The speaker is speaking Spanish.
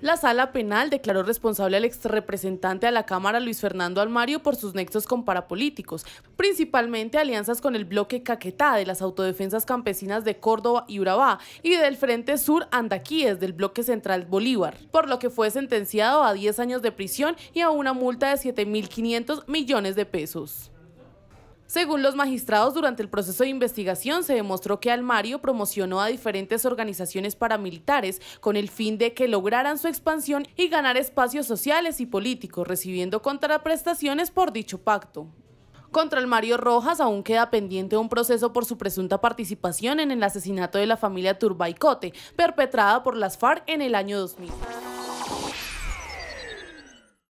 La sala penal declaró responsable al exrepresentante a la Cámara Luis Fernando Almario por sus nexos con parapolíticos, principalmente alianzas con el bloque Caquetá de las autodefensas campesinas de Córdoba y Urabá y del Frente Sur Andaquíes del bloque central Bolívar, por lo que fue sentenciado a 10 años de prisión y a una multa de 7.500 millones de pesos. Según los magistrados, durante el proceso de investigación se demostró que Almario promocionó a diferentes organizaciones paramilitares con el fin de que lograran su expansión y ganar espacios sociales y políticos, recibiendo contraprestaciones por dicho pacto. Contra Almario Mario Rojas aún queda pendiente un proceso por su presunta participación en el asesinato de la familia Turbaicote, perpetrada por las FARC en el año 2000.